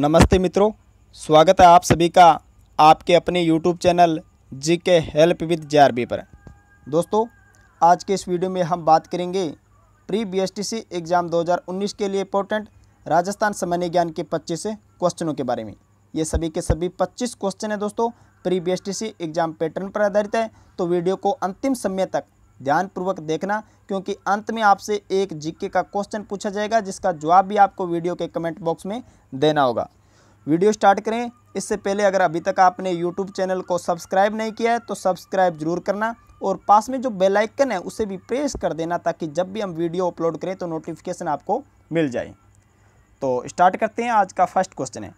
नमस्ते मित्रों स्वागत है आप सभी का आपके अपने यूट्यूब चैनल जी के हेल्प विद जे पर दोस्तों आज के इस वीडियो में हम बात करेंगे प्री बीएसटीसी एग्ज़ाम 2019 के लिए इम्पोर्टेंट राजस्थान सामान्य ज्ञान के 25 क्वेश्चनों के बारे में ये सभी के सभी 25 क्वेश्चन हैं दोस्तों प्री बीएसटीसी एग्ज़ाम पैटर्न पर आधारित है तो वीडियो को अंतिम समय तक ध्यानपूर्वक देखना क्योंकि अंत में आपसे एक जीके का क्वेश्चन पूछा जाएगा जिसका जवाब भी आपको वीडियो के कमेंट बॉक्स में देना होगा वीडियो स्टार्ट करें इससे पहले अगर अभी तक आपने यूट्यूब चैनल को सब्सक्राइब नहीं किया है तो सब्सक्राइब जरूर करना और पास में जो बेल आइकन है उसे भी प्रेस कर देना ताकि जब भी हम वीडियो अपलोड करें तो नोटिफिकेशन आपको मिल जाए तो स्टार्ट करते हैं आज का फर्स्ट क्वेश्चन है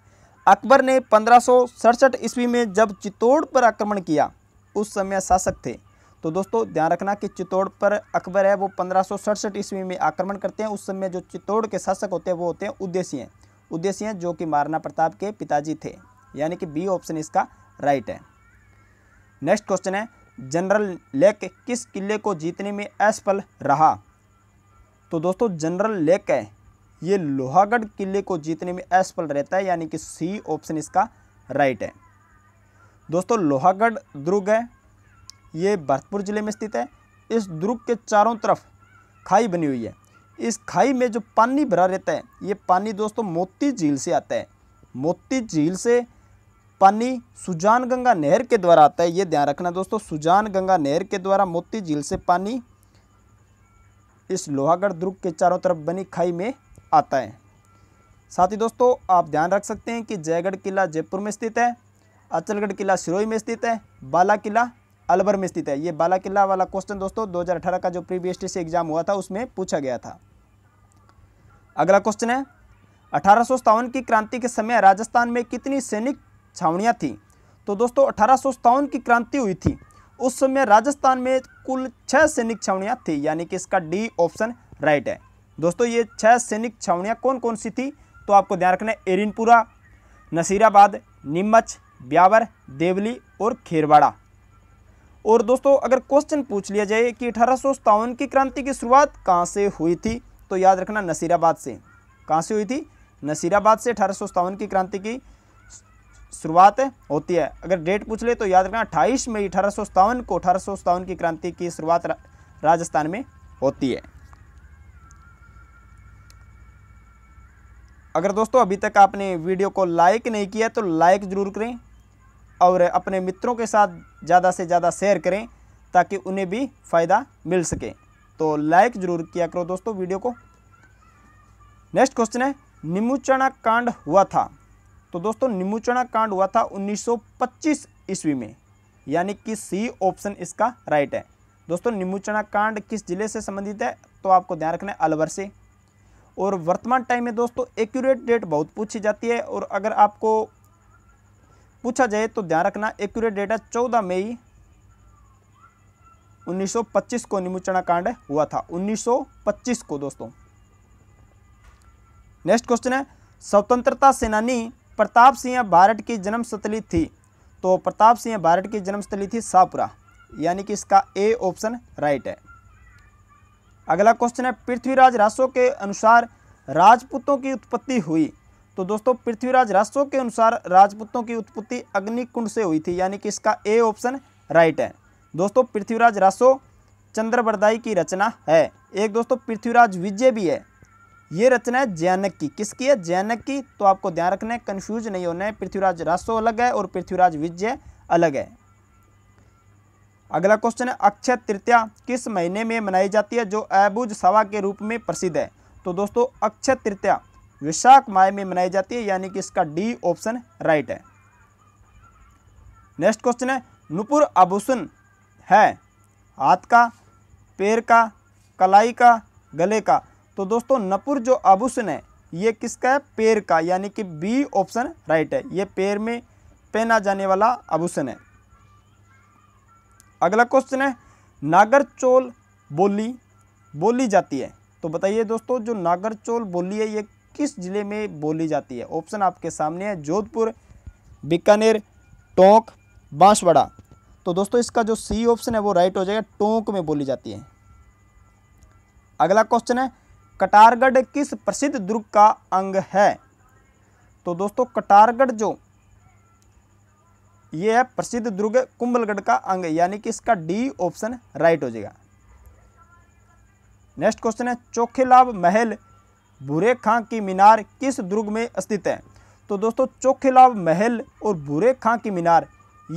अकबर ने पंद्रह ईस्वी में जब चित्तौड़ पर आक्रमण किया उस समय शासक थे तो दोस्तों ध्यान रखना कि चित्तौड़ पर अकबर है वो पंद्रह ईस्वी में आक्रमण करते हैं उस समय जो चित्तौड़ के शासक होते हैं वो होते हैं उद्देश्य उद्देश्य जो कि महाराणा प्रताप के पिताजी थे यानी कि बी ऑप्शन इसका राइट है नेक्स्ट क्वेश्चन है जनरल लेक किस किले को जीतने में असफल रहा तो दोस्तों जनरल लेक है ये लोहागढ़ किले को जीतने में असफल रहता है यानी कि सी ऑप्शन इसका राइट है दोस्तों लोहागढ़ दुर्ग है ये भरतपुर ज़िले में स्थित है इस दुर्ग के चारों तरफ खाई बनी हुई है इस खाई में जो पानी भरा रहता है ये पानी दोस्तों मोती झील से आता है मोती झील से पानी सुजान गंगा नहर के द्वारा आता है ये ध्यान रखना दोस्तों सुजान गंगा नहर के द्वारा मोती झील से पानी इस लोहागढ़ दुर्ग के चारों तरफ बनी खाई में आता है साथ ही दोस्तों आप ध्यान रख सकते हैं कि जयगढ़ किला जयपुर में स्थित है अचलगढ़ किला सिरोही में स्थित है बाला किला अलवर में स्थित है ये बाला किला वाला क्वेश्चन दोस्तों 2018 का जो प्रीवियस से एग्जाम हुआ था उसमें पूछा गया था अगला क्वेश्चन है अठारह की क्रांति के समय राजस्थान में कितनी सैनिक छावनियाँ थीं तो दोस्तों अठारह की क्रांति हुई थी उस समय राजस्थान में कुल छः सैनिक छावनियाँ थी यानी कि इसका डी ऑप्शन राइट है दोस्तों ये छः सैनिक छावनियाँ कौन कौन सी थी तो आपको ध्यान रखना है एरिनपुरा नसीराबाद नीमच ब्यावर देवली और खेरवाड़ा और दोस्तों अगर क्वेश्चन पूछ लिया जाए कि अठारह की क्रांति की शुरुआत कहाँ से हुई थी तो याद रखना नसीराबाद से कहाँ से हुई थी नसीराबाद से अठारह की क्रांति की शुरुआत होती है अगर डेट पूछ ले तो याद रखना अट्ठाईस मई अठारह को अठारह की क्रांति की शुरुआत रा, राजस्थान में होती है अगर दोस्तों अभी तक आपने वीडियो को लाइक नहीं किया तो लाइक ज़रूर करें और अपने मित्रों के साथ ज़्यादा से ज़्यादा शेयर करें ताकि उन्हें भी फ़ायदा मिल सके तो लाइक ज़रूर किया करो दोस्तों वीडियो को नेक्स्ट क्वेश्चन है निमुचना कांड हुआ था तो दोस्तों निमुचना कांड हुआ था 1925 ईस्वी में यानी कि सी ऑप्शन इसका राइट है दोस्तों निमुचना कांड किस जिले से संबंधित है तो आपको ध्यान रखना है अलवर से और वर्तमान टाइम में दोस्तों एक्यूरेट डेट बहुत पूछी जाती है और अगर आपको पूछा जाए तो ध्यान रखना एक्यूरेट डेटा 14 मई 1925 को निमुचना कांड हुआ था 1925 को दोस्तों नेक्स्ट क्वेश्चन है स्वतंत्रता सेनानी प्रताप सिंह भारत की जन्मस्थली थी तो प्रताप सिंह भारत की जन्मस्थली थी सापुरा यानी कि इसका ए ऑप्शन राइट है अगला क्वेश्चन है पृथ्वीराज रासो के अनुसार राजपूतों की उत्पत्ति हुई तो दोस्तों पृथ्वीराज रासो के अनुसार राजपूतों की उत्पत्ति अग्निकुंड से हुई थी यानी कि इसका ए ऑप्शन राइट है दोस्तों पृथ्वीराज रासो चंद्रवरदाई की रचना है एक दोस्तों पृथ्वीराज विजय भी है ये रचना है जैनक की किसकी है जैनक की तो आपको ध्यान रखना है कन्फ्यूज नहीं होना है पृथ्वीराज रासो अलग है और पृथ्वीराज विजय अलग है अगला क्वेश्चन है अक्षय तृतीया किस महीने में मनाई जाती है जो अबुज सवा के रूप में प्रसिद्ध है तो दोस्तों अक्षय तृतीया विशाख माह में मनाई जाती है यानी कि इसका डी ऑप्शन राइट है नेक्स्ट क्वेश्चन है नुपुर आभूषण है हाथ का पैर का कलाई का गले का तो दोस्तों नपुर जो आभूषण है ये किसका है पैर का यानी कि बी ऑप्शन राइट है ये पैर में पहना जाने वाला आभूषण है अगला क्वेश्चन है नागर चोल बोली बोली जाती है तो बताइए दोस्तों जो नागर चोल बोली है ये किस जिले में बोली जाती है ऑप्शन आपके सामने है जोधपुर बीकानेर टोंक बांसवाड़ा तो दोस्तों इसका जो सी ऑप्शन है वो राइट हो जाएगा टोंक में बोली जाती है अगला क्वेश्चन है कटारगढ़ किस प्रसिद्ध दुर्ग का अंग है तो दोस्तों कटारगढ़ जो ये है प्रसिद्ध दुर्ग कुंभलगढ़ का अंग यानी कि इसका डी ऑप्शन राइट हो जाएगा नेक्स्ट क्वेश्चन है चोखेलाभ महल बुरे खां की मीनार किस दुर्ग में स्थित है तो दोस्तों चोखिलाव महल और बुरे खां की मीनार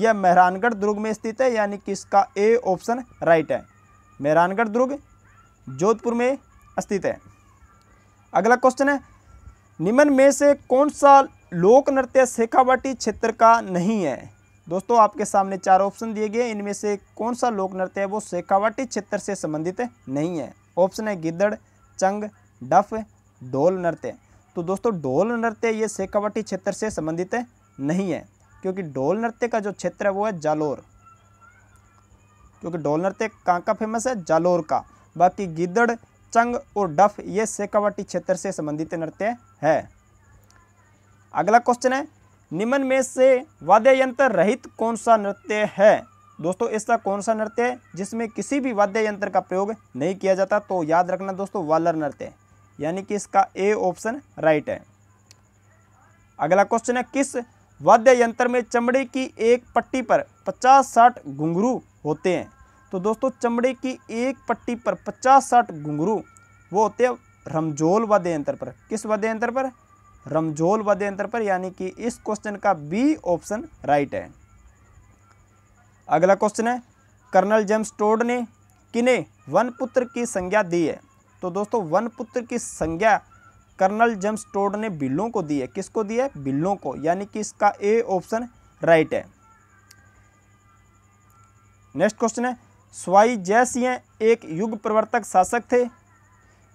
यह मेहरानगढ़ दुर्ग में स्थित है यानी कि इसका ए ऑप्शन राइट है मेहरानगढ़ दुर्ग जोधपुर में स्थित है अगला क्वेश्चन है निम्न में से कौन सा लोक नृत्य शेखावाटी क्षेत्र का नहीं है दोस्तों आपके सामने चार ऑप्शन दिए गए इनमें से कौन सा लोक नृत्य है वो शेखावाटी क्षेत्र से संबंधित नहीं है ऑप्शन है गिद्दड़ चंग डफ डोल नृत्य तो दोस्तों डोल नृत्य ये शेखावटी क्षेत्र से संबंधित नहीं है क्योंकि डोल नृत्य का जो क्षेत्र है वो है जालोर क्योंकि डोल नृत्य कहाँ का फेमस है जालोर का बाकी गिद्दड़ चंग और डफ ये सेकावटी क्षेत्र से संबंधित नृत्य है अगला क्वेश्चन है निम्न में से वाद्य यंत्र रहित कौन सा नृत्य है दोस्तों ऐसा कौन सा नृत्य है जिसमें किसी भी वाद्य यंत्र का प्रयोग नहीं किया जाता तो याद रखना दोस्तों वालर नृत्य यानी कि इसका ए ऑप्शन राइट है अगला क्वेश्चन है किस वाद्य यंत्र में चमड़े की एक पट्टी पर 50-60 घुंघरू होते हैं तो दोस्तों चमड़े की एक पट्टी पर 50-60 घुंघरू वो होते हैं रमजोल वाद्य यंत्र पर किस वाद्य यंत्र पर रमजोल वाद्य यंत्र पर यानी कि इस क्वेश्चन का बी ऑप्शन राइट है अगला क्वेश्चन है कर्नल जेम्स टोड ने किने वन पुत्र की संज्ञा दी है तो दोस्तों वन पुत्र की संज्ञा कर्नल जेम्स टोड ने बिल्लों को दी है किसको दी है बिल्लों को यानी कि इसका ए ऑप्शन राइट है नेक्स्ट क्वेश्चन है स्वाई जयसिंह एक युग प्रवर्तक शासक थे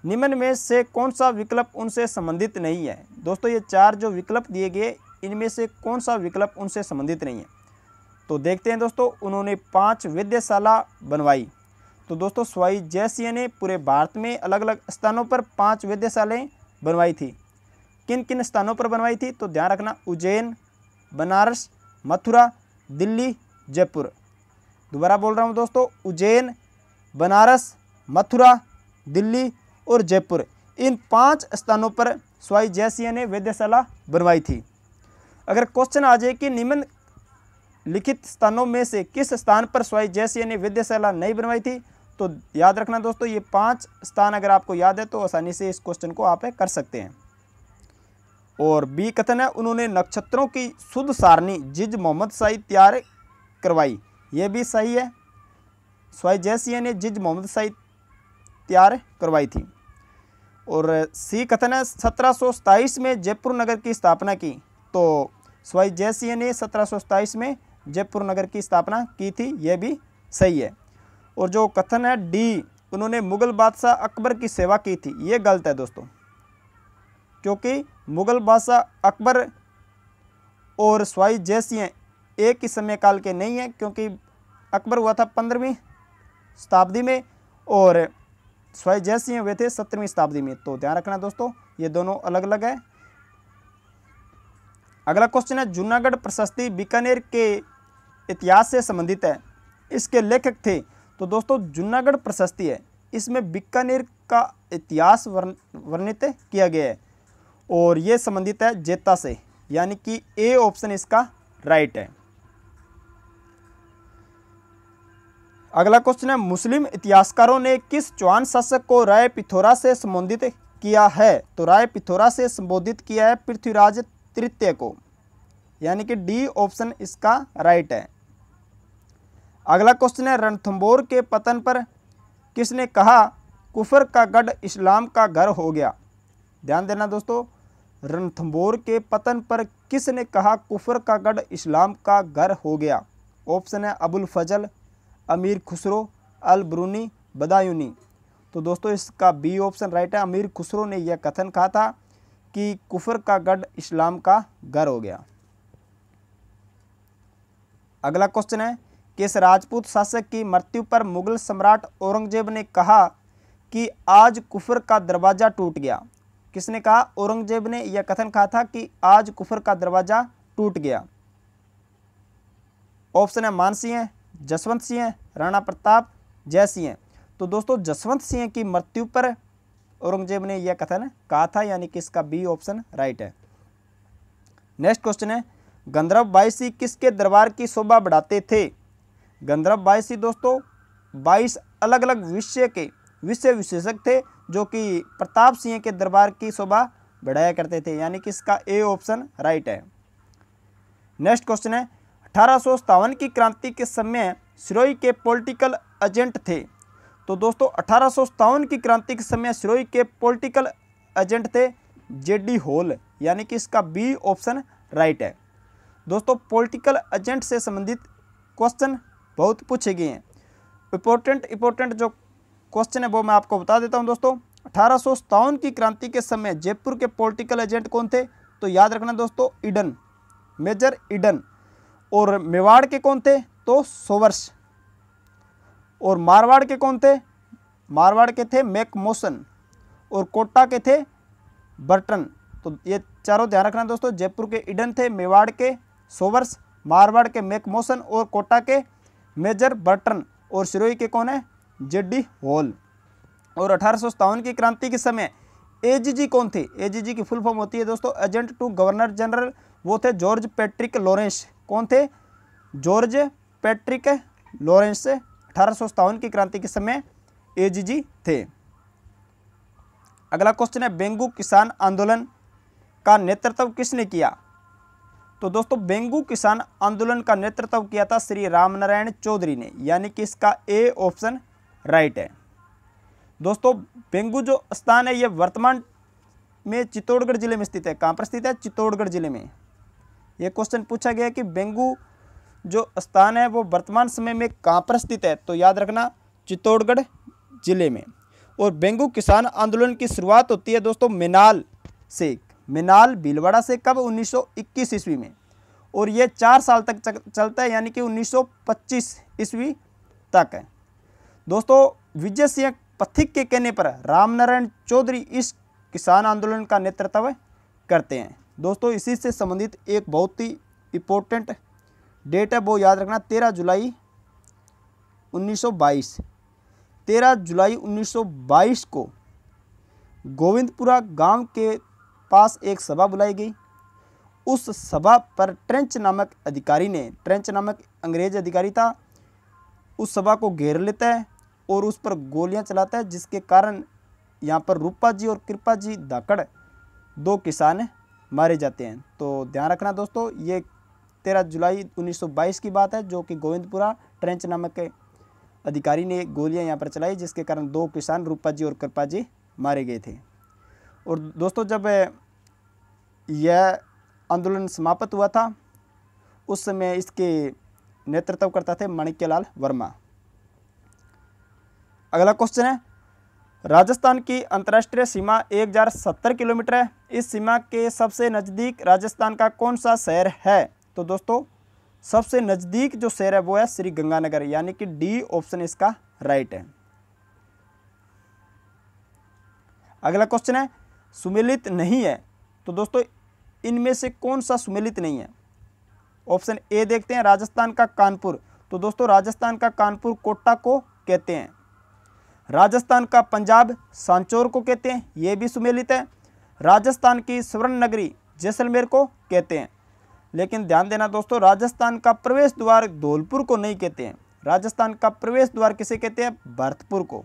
निम्न में से कौन सा विकल्प उनसे संबंधित नहीं है दोस्तों ये चार जो विकल्प दिए गए इनमें से कौन सा विकल्प उनसे संबंधित नहीं है तो देखते हैं दोस्तों उन्होंने पांच वेद्यशाला बनवाई तो दोस्तों स्वाई जयसिंह ने पूरे भारत में अलग अलग स्थानों पर पाँच वेद्यशालाएँ बनवाई थी किन किन स्थानों पर बनवाई थी तो ध्यान रखना उज्जैन बनारस मथुरा दिल्ली जयपुर दोबारा बोल रहा हूँ दोस्तों उज्जैन बनारस मथुरा दिल्ली और जयपुर इन पांच स्थानों पर स्वाई जयसिंह ने वेद्यशाला बनवाई थी अगर क्वेश्चन आ जाए कि निम्न लिखित स्थानों में से किस स्थान पर स्वाई जयसिंह ने वेद्यशाला नहीं बनवाई थी तो याद रखना दोस्तों ये पांच स्थान अगर आपको याद है तो आसानी से इस क्वेश्चन को आप कर सकते हैं और बी कथन है उन्होंने नक्षत्रों की शुद्ध सारणी जिज मोहम्मद शाही तैयार करवाई ये भी सही है स्वाई जयसिया ने जिज मोहम्मद शाही तैयार करवाई थी और सी कथन है सत्रह में जयपुर नगर की स्थापना की तो स्वाई जयसिंह ने सत्रह में जयपुर नगर की स्थापना की थी यह भी सही है और जो कथन है डी उन्होंने मुग़ल बादशाह अकबर की सेवा की थी ये गलत है दोस्तों क्योंकि मुग़ल बादशाह अकबर और स्वाई जैसी एक ही समय काल के नहीं हैं क्योंकि अकबर हुआ था पंद्रहवीं शताब्दी में और स्वाई जैसी हुए थे सत्रहवीं शताब्दी में तो ध्यान रखना दोस्तों ये दोनों अलग अलग है अगला क्वेश्चन है जूनागढ़ प्रशस्ति बीकानेर के इतिहास से संबंधित है इसके लेखक थे तो दोस्तों जूनागढ़ प्रशस्ति है इसमें बीकानेर का इतिहास वर्णित किया गया है और ये संबंधित है जेता से यानी कि ए ऑप्शन इसका राइट है अगला क्वेश्चन है मुस्लिम इतिहासकारों ने किस चौहान शासक को राय पिथौरा से संबोधित किया है तो राय पिथौरा से संबोधित किया है पृथ्वीराज तृतीय को यानी कि डी ऑप्शन इसका राइट है अगला क्वेश्चन है रणथंबोर के पतन पर किसने कहा कुफर का गढ़ इस्लाम का घर हो गया ध्यान देना दोस्तों रणथंबोर के पतन पर किसने कहा कुफर का गढ़ इस्लाम का घर हो गया ऑप्शन है अबुल फजल अमीर खुसरो अल बरूनी बदायूनी तो दोस्तों इसका बी ऑप्शन राइट है अमीर खुसरो ने यह कथन कहा था कि कुफर का गढ़ इस्लाम का घर हो गया अगला क्वेश्चन है किस राजपूत शासक की मृत्यु पर मुगल सम्राट औरंगजेब ने कहा कि आज कुफर का दरवाज़ा टूट गया किसने कहा औरंगजेब ने यह कथन कहा था कि आज कुफर का दरवाज़ा टूट गया ऑप्शन है मान सिंह जसवंत सिंह राणा प्रताप जय सिंह तो दोस्तों जसवंत सिंह की मृत्यु पर औरंगजेब ने यह कथन कहा था यानी कि इसका बी ऑप्शन राइट है नेक्स्ट क्वेश्चन है गंधर्व बाईसी किसके दरबार की शोभा बढ़ाते थे गंधर्व बाईस ही दोस्तों बाईस अलग अलग विषय के विषय विशेषक थे जो कि प्रताप सिंह के दरबार की शोभा बढ़ाया करते थे यानी कि इसका ए ऑप्शन राइट है नेक्स्ट क्वेश्चन है अठारह की क्रांति के समय सिरोही के पॉलिटिकल एजेंट थे तो दोस्तों अठारह की क्रांति के समय सिरोही के पॉलिटिकल एजेंट थे जेडी होल यानी कि इसका बी ऑप्शन राइट है दोस्तों पॉलिटिकल एजेंट से संबंधित क्वेश्चन बहुत पूछे गए हैं इंपॉर्टेंट इंपॉर्टेंट जो क्वेश्चन है वो मैं आपको बता देता हूँ दोस्तों अठारह की क्रांति के समय जयपुर के पोलिटिकल एजेंट कौन थे तो याद रखना दोस्तों इडन मेजर इडन और मेवाड़ के कौन थे तो सोवर्स और मारवाड़ के कौन थे मारवाड़ के थे मैकमोसन और कोटा के थे बर्टन तो ये चारों ध्यान रखना दोस्तों जयपुर के इडन थे मेवाड़ के सोवर्स मारवाड़ के मैकमोसन और कोटा के मेजर बर्टन और सिरोही के कौन है जेडी हॉल और अठारह की क्रांति के समय एजीजी कौन थे एजीजी की फुल फॉर्म होती है दोस्तों एजेंट टू गवर्नर जनरल वो थे जॉर्ज पैट्रिक लॉरेंस कौन थे जॉर्ज पैट्रिक लॉरेंस अठारह की क्रांति के समय एजीजी थे अगला क्वेश्चन है बेंगू किसान आंदोलन का नेतृत्व किसने किया तो दोस्तों बेंगू किसान आंदोलन का नेतृत्व किया था श्री रामनारायण चौधरी ने यानी कि इसका ए ऑप्शन राइट है दोस्तों बेंगू जो स्थान है ये वर्तमान में चित्तौड़गढ़ जिले में स्थित है कहाँ पर स्थित है चित्तौड़गढ़ जिले में ये क्वेश्चन पूछा गया कि बेंगू जो स्थान है वो वर्तमान समय में कहाँ पर स्थित है तो याद रखना चित्तौड़गढ़ जिले में और बेंगू किसान आंदोलन की शुरुआत होती है दोस्तों मिनाल से मिनाल भीलवाड़ा से कब 1921 ईस्वी में और ये चार साल तक चलता है यानी कि 1925 ईस्वी तक है दोस्तों विजय सिंह पथिक के कहने पर रामनारायण चौधरी इस किसान आंदोलन का नेतृत्व करते हैं दोस्तों इसी से संबंधित एक बहुत ही इम्पोर्टेंट डेट है वो याद रखना तेरह जुलाई 1922 13 जुलाई 1922 को गोविंदपुरा गांव के पास एक सभा बुलाई गई उस सभा पर ट्रेंच नामक अधिकारी ने ट्रेंच नामक अंग्रेज अधिकारी था उस सभा को घेर लेता है और उस पर गोलियां चलाता है जिसके कारण यहाँ पर रूपा जी और कृपा जी धाकड़ दो किसान मारे जाते हैं तो ध्यान रखना दोस्तों ये तेरह जुलाई 1922 की बात है जो कि गोविंदपुरा ट्रेंच नामक के अधिकारी ने गोलियां यहाँ पर चलाई जिसके कारण दो किसान रूपा जी और कृपा जी मारे गए थे और दोस्तों जब यह आंदोलन समाप्त हुआ था उस समय इसके नेतृत्व करता थे माणिक्यलाल वर्मा अगला क्वेश्चन है राजस्थान की अंतर्राष्ट्रीय सीमा एक हजार सत्तर किलोमीटर है इस सीमा के सबसे नज़दीक राजस्थान का कौन सा शहर है तो दोस्तों सबसे नज़दीक जो शहर है वो है श्री गंगानगर यानी कि डी ऑप्शन इसका राइट है अगला क्वेश्चन है सुमेलित नहीं है तो दोस्तों इनमें से कौन सा सुमेलित नहीं है ऑप्शन ए देखते हैं राजस्थान का कानपुर तो दोस्तों राजस्थान का कानपुर कोटा को कहते हैं राजस्थान का पंजाब सांचोर को कहते हैं ये भी सुमेलित है राजस्थान की स्वर्ण नगरी जैसलमेर को कहते हैं लेकिन ध्यान देना दोस्तों राजस्थान का प्रवेश द्वार धौलपुर को नहीं कहते हैं राजस्थान का प्रवेश द्वार किसे कहते हैं भरतपुर को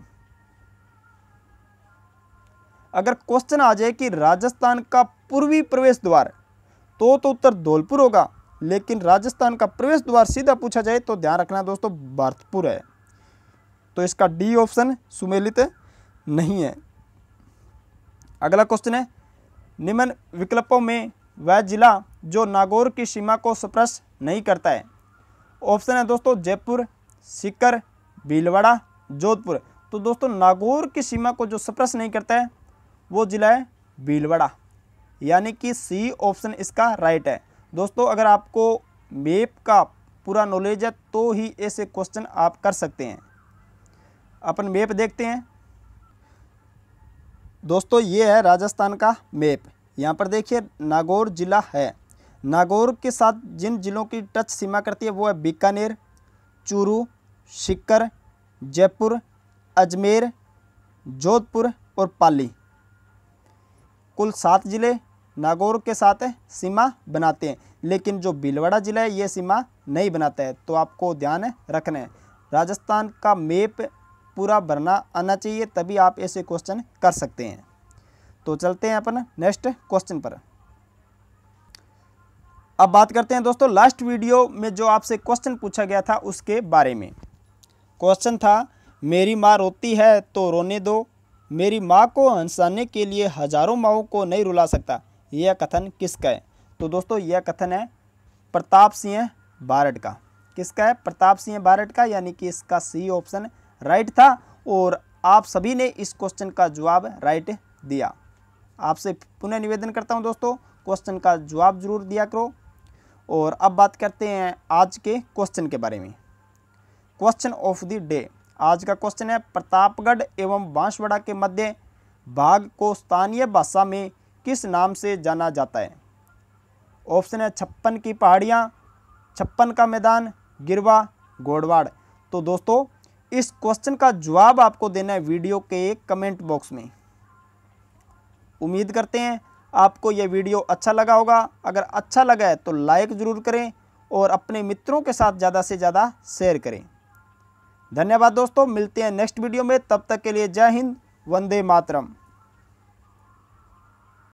अगर क्वेश्चन आ जाए कि राजस्थान का पूर्वी प्रवेश द्वार तो तो उत्तर धौलपुर होगा लेकिन राजस्थान का प्रवेश द्वार सीधा पूछा जाए तो ध्यान रखना दोस्तों भरतपुर है तो इसका डी ऑप्शन सुमेलित नहीं है अगला क्वेश्चन है निम्न विकल्पों में वह जिला जो नागौर की सीमा को स्पर्श नहीं करता है ऑप्शन है दोस्तों जयपुर सीकर भीलवाड़ा जोधपुर तो दोस्तों नागौर की सीमा को जो स्पर्श नहीं करता है वो ज़िला है भीलवाड़ा यानी कि सी ऑप्शन इसका राइट है दोस्तों अगर आपको मेप का पूरा नॉलेज है तो ही ऐसे क्वेश्चन आप कर सकते हैं अपन मेप देखते हैं दोस्तों ये है राजस्थान का मेप यहाँ पर देखिए नागौर ज़िला है नागौर के साथ जिन ज़िलों की टच सीमा करती है वो है बीकानेर चूरू शिक्कर जयपुर अजमेर जोधपुर और पाली कुल सात ज़िले नागौर के साथ सीमा बनाते हैं लेकिन जो भीलवाड़ा ज़िला है ये सीमा नहीं बनाता है तो आपको ध्यान रखना है राजस्थान का मेप पूरा भरना आना चाहिए तभी आप ऐसे क्वेश्चन कर सकते हैं तो चलते हैं अपन नेक्स्ट क्वेश्चन पर अब बात करते हैं दोस्तों लास्ट वीडियो में जो आपसे क्वेश्चन पूछा गया था उसके बारे में क्वेश्चन था मेरी माँ रोती है तो रोने दो मेरी माँ को हंसाने के लिए हजारों माओ को नहीं रुला सकता यह कथन किसका है तो दोस्तों यह कथन है प्रताप सिंह बारट का किसका है प्रताप सिंह बारट का यानी कि इसका सी ऑप्शन राइट था और आप सभी ने इस क्वेश्चन का जवाब राइट दिया आपसे पुनः निवेदन करता हूँ दोस्तों क्वेश्चन का जवाब जरूर दिया करो और अब बात करते हैं आज के क्वेश्चन के बारे में क्वेश्चन ऑफ द डे आज का क्वेश्चन है प्रतापगढ़ एवं बांसवाड़ा के मध्य भाग को स्थानीय भाषा में किस नाम से जाना जाता है ऑप्शन है छप्पन की पहाड़ियाँ छप्पन का मैदान गिरवा घोड़वाड़ तो दोस्तों इस क्वेश्चन का जवाब आपको देना है वीडियो के कमेंट बॉक्स में उम्मीद करते हैं आपको यह वीडियो अच्छा लगा होगा अगर अच्छा लगा है तो लाइक ज़रूर करें और अपने मित्रों के साथ ज़्यादा से ज़्यादा शेयर करें धन्यवाद दोस्तों मिलते हैं नेक्स्ट वीडियो में तब तक के लिए जय हिंद वंदे मातरम